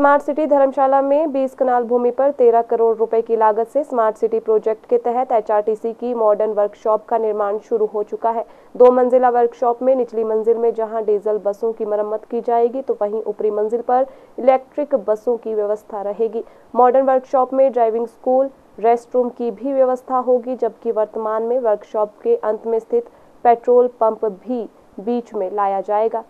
Smart city धर्मशाला में 20 कनाल भूमि पर 13 करोड़ रुपए की लागत से स्मार्ट सिटी प्रोजेक्ट के तहत एचआरटीसी की मॉडर्न वर्कशॉप का निर्माण शुरू हो चुका है दो मंजिला वर्कशॉप में निचली मंजिल में जहां डीजल बसों की मरम्मत की जाएगी तो वहीं ऊपरी मंजिल पर इलेक्ट्रिक बसों की व्यवस्था रहेगी मॉडर्न वर्कशॉप में ड्राइविंग स्कूल रेस्ट रूम की भी व्यवस्था होगी जबकि वर्तमान में वर्कशॉप के अंत में स्थित पेट्रोल पंप भी बीच में लाया जाएगा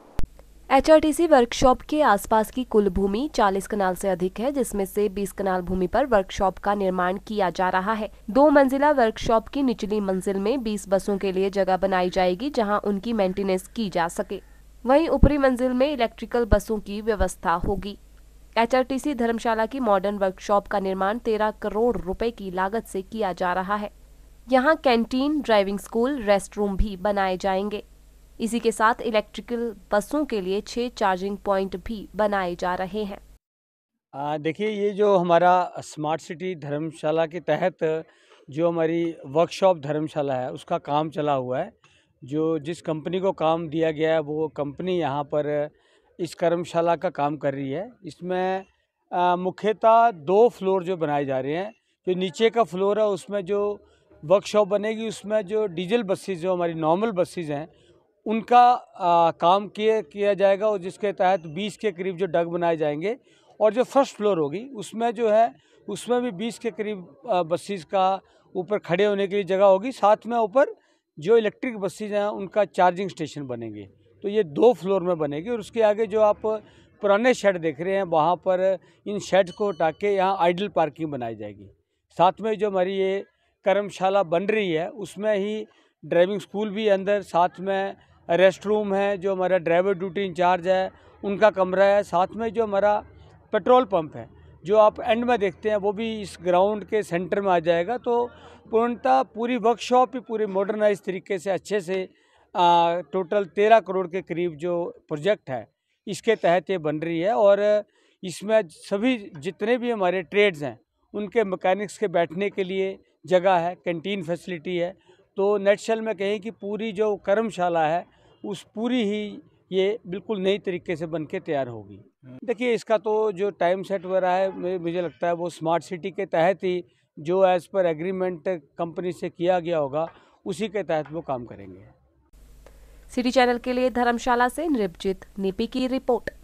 एचआरटीसी वर्कशॉप के आसपास की कुल भूमि 40 कनाल से अधिक है जिसमें से 20 कनाल भूमि पर वर्कशॉप का निर्माण किया जा रहा है दो मंजिला वर्कशॉप की निचली मंजिल में 20 बसों के लिए जगह बनाई जाएगी जहां उनकी मेंटेनेंस की जा सके वहीं ऊपरी मंजिल में इलेक्ट्रिकल बसों की व्यवस्था होगी एच धर्मशाला की मॉडर्न वर्कशॉप का निर्माण तेरह करोड़ रुपए की लागत से किया जा रहा है यहाँ canteen driving school rest room भी बनाए जाएंगे इसी के साथ इलेक्ट्रिकल बसों के लिए छः चार्जिंग पॉइंट भी बनाए जा रहे हैं देखिए ये जो हमारा स्मार्ट सिटी धर्मशाला के तहत जो हमारी वर्कशॉप धर्मशाला है उसका काम चला हुआ है जो जिस कंपनी को काम दिया गया है वो कंपनी यहाँ पर इस कर्मशाला का काम कर रही है इसमें मुख्यतः दो फ्लोर जो बनाए जा रहे हैं जो नीचे का फ्लोर है उसमें जो वर्कशॉप बनेगी उसमें जो डीजल बसेज जो हमारी नॉर्मल बसेज हैं उनका आ, काम किया किया जाएगा और जिसके तहत बीस के करीब जो डग बनाए जाएंगे और जो फर्स्ट फ्लोर होगी उसमें जो है उसमें भी बीस के करीब बसेस का ऊपर खड़े होने के लिए जगह होगी साथ में ऊपर जो इलेक्ट्रिक बसेज हैं उनका चार्जिंग स्टेशन बनेंगे तो ये दो फ्लोर में बनेगी और उसके आगे जो आप पुराने शेड देख रहे हैं वहाँ पर इन शेड को हटा के यहाँ आइडल पार्किंग बनाई जाएगी साथ में जो हमारी ये कर्मशाला बन रही है उसमें ही ड्राइविंग स्कूल भी अंदर साथ में रेस्ट रूम है जो हमारा ड्राइवर ड्यूटी इंचार्ज है उनका कमरा है साथ में जो हमारा पेट्रोल पंप है जो आप एंड में देखते हैं वो भी इस ग्राउंड के सेंटर में आ जाएगा तो पूर्णतः पूरी वर्कशॉप ही पूरे मॉडर्नाइज तरीके से अच्छे से आ, टोटल तेरह करोड़ के करीब जो प्रोजेक्ट है इसके तहत ये बन रही है और इसमें सभी जितने भी हमारे ट्रेड्स हैं उनके मैकेनिक्स के बैठने के लिए जगह है कैंटीन फैसिलिटी है तो नेटशल में कहें कि पूरी जो कर्मशाला है उस पूरी ही ये बिल्कुल नई तरीके से बन के तैयार होगी हम्म। देखिए इसका तो जो टाइम सेट वगैरह है मुझे लगता है वो स्मार्ट सिटी के तहत ही जो एज पर एग्रीमेंट कंपनी से किया गया होगा उसी के तहत वो काम करेंगे सिटी चैनल के लिए धर्मशाला से निरपजित निपी की रिपोर्ट